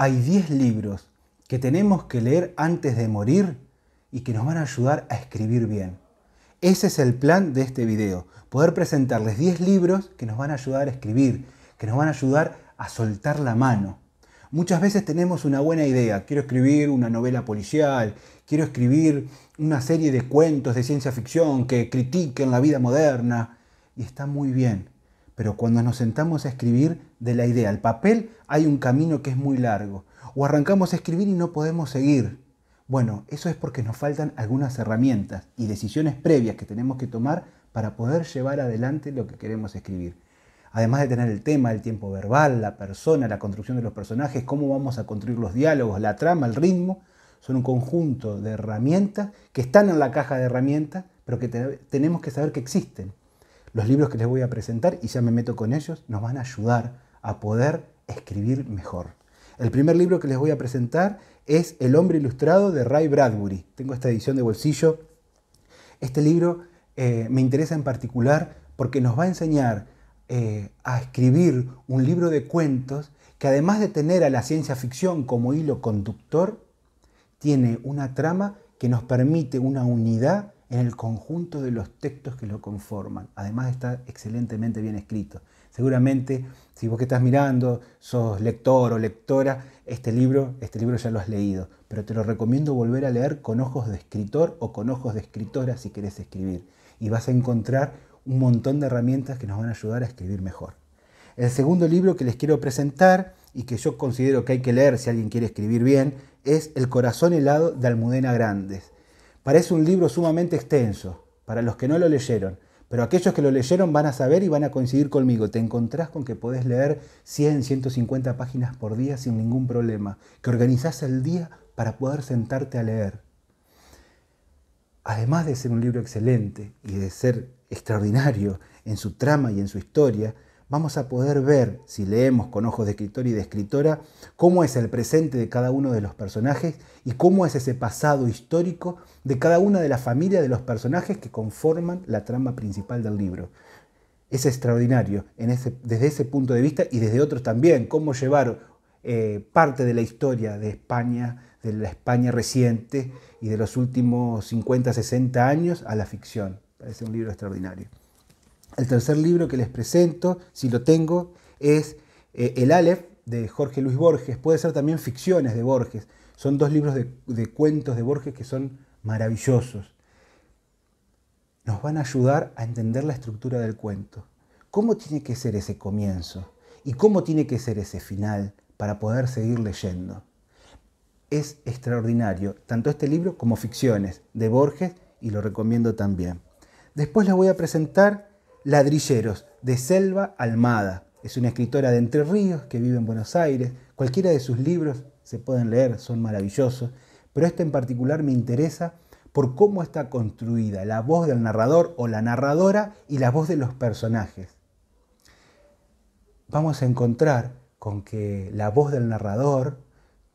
hay 10 libros que tenemos que leer antes de morir y que nos van a ayudar a escribir bien. Ese es el plan de este video, poder presentarles 10 libros que nos van a ayudar a escribir, que nos van a ayudar a soltar la mano. Muchas veces tenemos una buena idea, quiero escribir una novela policial, quiero escribir una serie de cuentos de ciencia ficción que critiquen la vida moderna, y está muy bien, pero cuando nos sentamos a escribir de la idea al papel, hay un camino que es muy largo. O arrancamos a escribir y no podemos seguir. Bueno, eso es porque nos faltan algunas herramientas y decisiones previas que tenemos que tomar para poder llevar adelante lo que queremos escribir. Además de tener el tema, el tiempo verbal, la persona, la construcción de los personajes, cómo vamos a construir los diálogos, la trama, el ritmo, son un conjunto de herramientas que están en la caja de herramientas, pero que tenemos que saber que existen. Los libros que les voy a presentar, y ya me meto con ellos, nos van a ayudar a poder escribir mejor. El primer libro que les voy a presentar es El hombre ilustrado de Ray Bradbury. Tengo esta edición de bolsillo. Este libro eh, me interesa en particular porque nos va a enseñar eh, a escribir un libro de cuentos que además de tener a la ciencia ficción como hilo conductor, tiene una trama que nos permite una unidad en el conjunto de los textos que lo conforman. Además está excelentemente bien escrito. Seguramente, si vos que estás mirando, sos lector o lectora, este libro, este libro ya lo has leído, pero te lo recomiendo volver a leer con ojos de escritor o con ojos de escritora si querés escribir. Y vas a encontrar un montón de herramientas que nos van a ayudar a escribir mejor. El segundo libro que les quiero presentar y que yo considero que hay que leer si alguien quiere escribir bien es El corazón helado de Almudena Grandes. Parece un libro sumamente extenso para los que no lo leyeron, pero aquellos que lo leyeron van a saber y van a coincidir conmigo. Te encontrás con que podés leer 100, 150 páginas por día sin ningún problema, que organizás el día para poder sentarte a leer. Además de ser un libro excelente y de ser extraordinario en su trama y en su historia, vamos a poder ver, si leemos con ojos de escritor y de escritora, cómo es el presente de cada uno de los personajes y cómo es ese pasado histórico de cada una de las familias de los personajes que conforman la trama principal del libro. Es extraordinario desde ese punto de vista y desde otros también, cómo llevar eh, parte de la historia de España, de la España reciente y de los últimos 50, 60 años a la ficción. Parece un libro extraordinario. El tercer libro que les presento, si lo tengo, es eh, El Aleph de Jorge Luis Borges. Puede ser también Ficciones de Borges. Son dos libros de, de cuentos de Borges que son maravillosos. Nos van a ayudar a entender la estructura del cuento. ¿Cómo tiene que ser ese comienzo? ¿Y cómo tiene que ser ese final para poder seguir leyendo? Es extraordinario, tanto este libro como Ficciones de Borges, y lo recomiendo también. Después les voy a presentar Ladrilleros, de Selva Almada. Es una escritora de Entre Ríos que vive en Buenos Aires. Cualquiera de sus libros se pueden leer, son maravillosos, pero este en particular me interesa por cómo está construida la voz del narrador o la narradora y la voz de los personajes. Vamos a encontrar con que la voz del narrador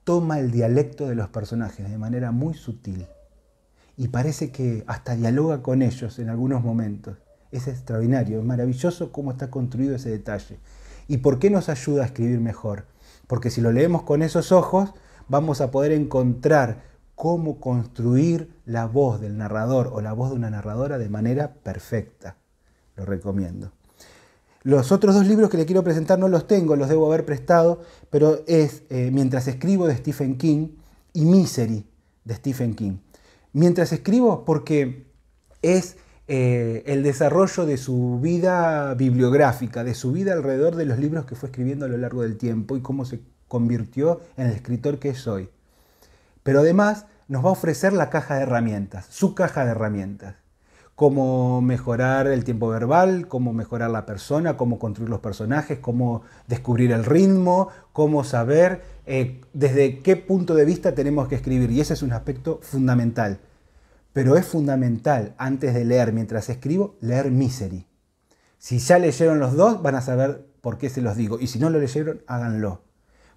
toma el dialecto de los personajes de manera muy sutil y parece que hasta dialoga con ellos en algunos momentos. Es extraordinario, es maravilloso cómo está construido ese detalle. ¿Y por qué nos ayuda a escribir mejor? Porque si lo leemos con esos ojos, vamos a poder encontrar cómo construir la voz del narrador o la voz de una narradora de manera perfecta. Lo recomiendo. Los otros dos libros que le quiero presentar no los tengo, los debo haber prestado, pero es eh, Mientras escribo de Stephen King y Misery de Stephen King. Mientras escribo porque es eh, el desarrollo de su vida bibliográfica, de su vida alrededor de los libros que fue escribiendo a lo largo del tiempo y cómo se convirtió en el escritor que es hoy. Pero además nos va a ofrecer la caja de herramientas, su caja de herramientas cómo mejorar el tiempo verbal, cómo mejorar la persona, cómo construir los personajes, cómo descubrir el ritmo, cómo saber eh, desde qué punto de vista tenemos que escribir. Y ese es un aspecto fundamental. Pero es fundamental, antes de leer, mientras escribo, leer Misery. Si ya leyeron los dos, van a saber por qué se los digo. Y si no lo leyeron, háganlo.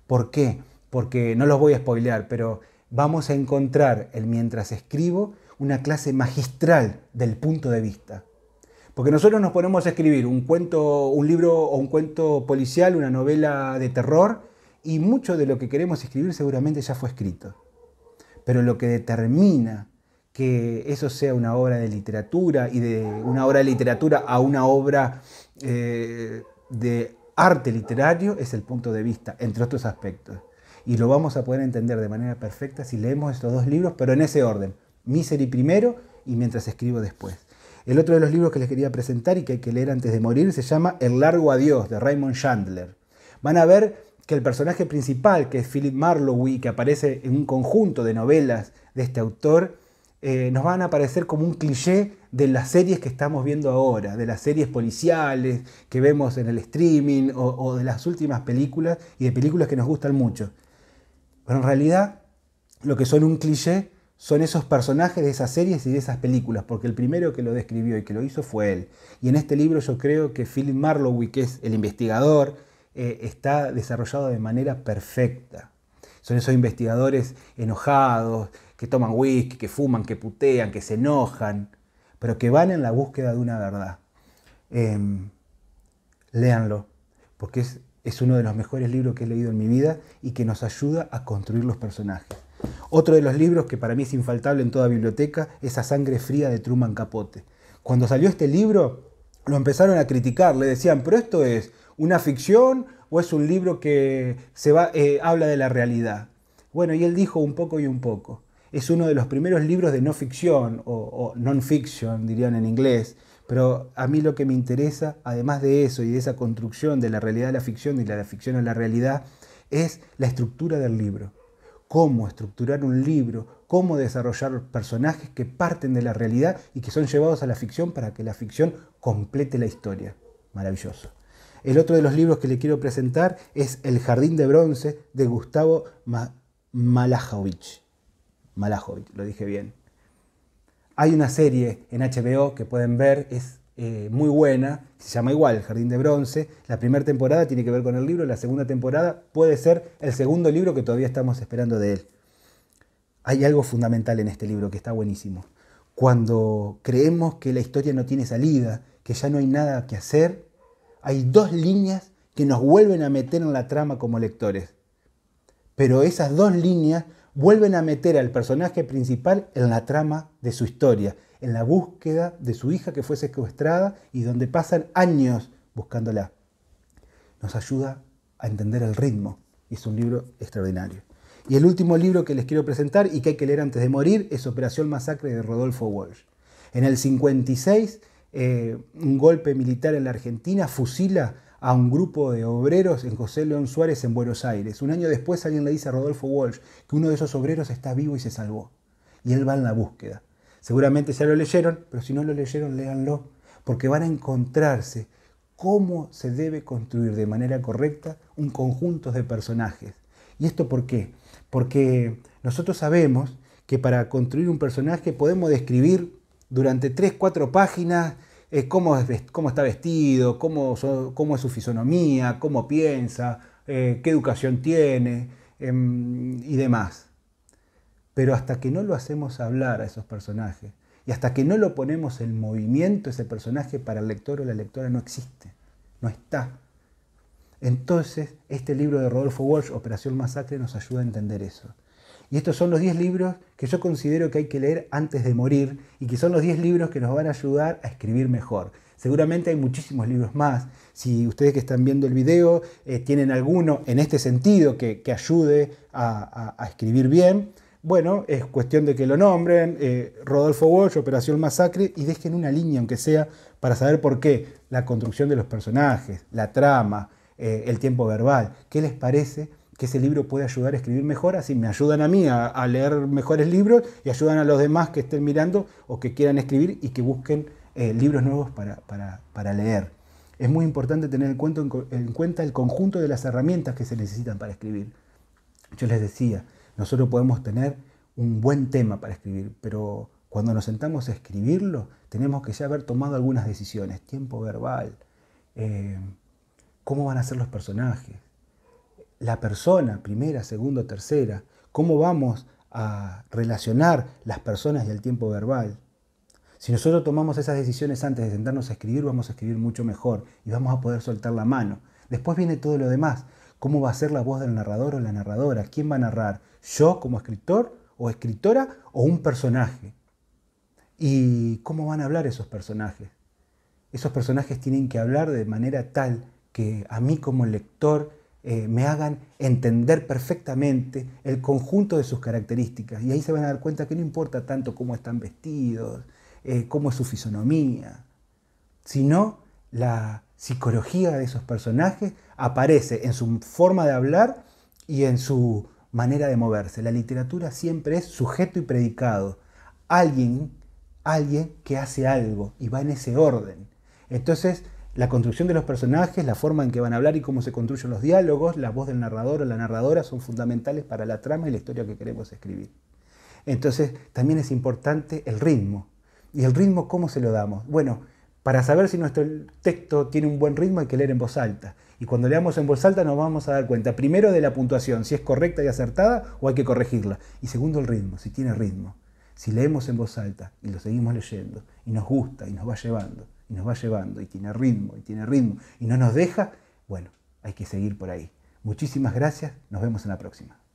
¿Por qué? Porque no los voy a spoilear, pero vamos a encontrar el mientras escribo una clase magistral del punto de vista. Porque nosotros nos ponemos a escribir un cuento, un libro o un cuento policial, una novela de terror, y mucho de lo que queremos escribir seguramente ya fue escrito. Pero lo que determina que eso sea una obra de literatura y de una obra de literatura a una obra eh, de arte literario es el punto de vista, entre otros aspectos. Y lo vamos a poder entender de manera perfecta si leemos estos dos libros, pero en ese orden. Misery primero y mientras escribo después. El otro de los libros que les quería presentar y que hay que leer antes de morir se llama El largo adiós de Raymond Chandler. Van a ver que el personaje principal, que es Philip Marlowe, que aparece en un conjunto de novelas de este autor, eh, nos van a aparecer como un cliché de las series que estamos viendo ahora, de las series policiales que vemos en el streaming o, de las últimas películas y de películas que nos gustan mucho. Pero en realidad lo que son un cliché son esos personajes de esas series y de esas películas, porque el primero que lo describió y que lo hizo fue él. Y en este libro yo creo que Philip Marlowe, que es el investigador, eh, está desarrollado de manera perfecta. Son esos investigadores enojados, que toman whisky, que fuman, que putean, que se enojan, pero que van en la búsqueda de una verdad. Em, léanlo, porque es, es uno de los mejores libros que he leído en mi vida y que nos ayuda a construir los personajes. Otro de los libros que para mí es infaltable en toda biblioteca es A Sangre Fría de Truman Capote. Cuando salió este libro, lo empezaron a criticar, le decían, pero esto es una ficción o es un libro que se eh, habla de la realidad? Bueno, y él dijo un poco y un poco. Es uno de los primeros libros de no ficción o, non-fiction, dirían en inglés. Pero a mí lo que me interesa, además de eso y de esa construcción de la realidad a la ficción y de la ficción a la realidad, es la estructura del libro. Cómo estructurar un libro, cómo desarrollar personajes que parten de la realidad y que son llevados a la ficción para que la ficción complete la historia. Maravilloso. El otro de los libros que le quiero presentar es El Jardín de Bronce de Gustavo malajovic Malajovich. lo dije bien. Hay una serie en HBO que pueden ver, es eh, muy buena, se llama igual, El Jardín de Bronce. La primera temporada tiene que ver con el libro, la segunda temporada puede ser el segundo libro que todavía estamos esperando de él. Hay algo fundamental en este libro que está buenísimo. Cuando creemos que la historia no tiene salida, que ya no hay nada que hacer, hay dos líneas que nos vuelven a meter en la trama como lectores. Pero esas dos líneas vuelven a meter al personaje principal en la trama de su historia, en la búsqueda de su hija que fue secuestrada y donde pasan años buscándola. Nos ayuda a entender el ritmo es un libro extraordinario. Y el último libro que les quiero presentar y que hay que leer antes de morir es Operación Masacre de Rodolfo Walsh. En el 56 eh, un golpe militar en la Argentina, fusila a un grupo de obreros en José León Suárez en Buenos Aires. Un año después alguien le dice a Rodolfo Walsh que uno de esos obreros está vivo y se salvó. Y él va en la búsqueda. Seguramente ya lo leyeron, pero si no lo leyeron, léanlo, porque van a encontrarse cómo se debe construir de manera correcta un conjunto de personajes. ¿Y esto por qué? Porque nosotros sabemos que para construir un personaje podemos describir durante tres, cuatro páginas cómo, cómo, está vestido, cómo, es su fisonomía, cómo piensa, eh, qué educación tiene em, y demás. Pero hasta que no lo hacemos hablar a esos personajes y hasta que no lo ponemos en movimiento ese personaje para el lector o la lectora no existe, no está. Entonces, este libro de Rodolfo Walsh, Operación Masacre, nos ayuda a entender eso. Y estos son los 10 libros que yo considero que hay que leer antes de morir y que son los 10 libros que nos van a ayudar a escribir mejor. Seguramente hay muchísimos libros más. Si ustedes que están viendo el video eh, tienen alguno en este sentido que, ayude a, escribir bien, bueno, es cuestión de que lo nombren. Eh, Rodolfo Walsh, Operación Masacre, y dejen una línea, aunque sea, para saber por qué. La construcción de los personajes, la trama, eh, el tiempo verbal. ¿Qué les parece? que ese libro puede ayudar a escribir mejor, así me ayudan a mí a, leer mejores libros y ayudan a los demás que estén mirando o que quieran escribir y que busquen eh, libros nuevos para, leer. Es muy importante tener en cuenta, el conjunto de las herramientas que se necesitan para escribir. Yo les decía, nosotros podemos tener un buen tema para escribir, pero cuando nos sentamos a escribirlo, tenemos que ya haber tomado algunas decisiones, tiempo verbal, eh, cómo van a ser los personajes, la persona, primera, segunda, tercera, cómo vamos a relacionar las personas y el tiempo verbal. Si nosotros tomamos esas decisiones antes de sentarnos a escribir, vamos a escribir mucho mejor y vamos a poder soltar la mano. Después viene todo lo demás. ¿Cómo va a ser la voz del narrador o la narradora? ¿Quién va a narrar? ¿Yo como escritor o escritora o un personaje? ¿Y cómo van a hablar esos personajes? Esos personajes tienen que hablar de manera tal que a mí como lector eh, me hagan entender perfectamente el conjunto de sus características. Y ahí se van a dar cuenta que no importa tanto cómo están vestidos, eh, cómo es su fisonomía, sino la psicología de esos personajes aparece en su forma de hablar y en su manera de moverse. La literatura siempre es sujeto y predicado. Alguien, alguien que hace algo y va en ese orden. Entonces, la construcción de los personajes, la forma en que van a hablar y cómo se construyen los diálogos, la voz del narrador o la narradora son fundamentales para la trama y la historia que queremos escribir. Entonces, también es importante el ritmo. ¿Y el ritmo cómo se lo damos? Bueno, para saber si nuestro texto tiene un buen ritmo hay que leer en voz alta. Y cuando leamos en voz alta nos vamos a dar cuenta, primero, de la puntuación, si es correcta y acertada o hay que corregirla. Y segundo, el ritmo, si tiene ritmo. Si leemos en voz alta y lo seguimos leyendo y nos gusta y nos va llevando y nos va llevando y tiene ritmo y tiene ritmo y no nos deja, bueno, hay que seguir por ahí. Muchísimas gracias, nos vemos en la próxima.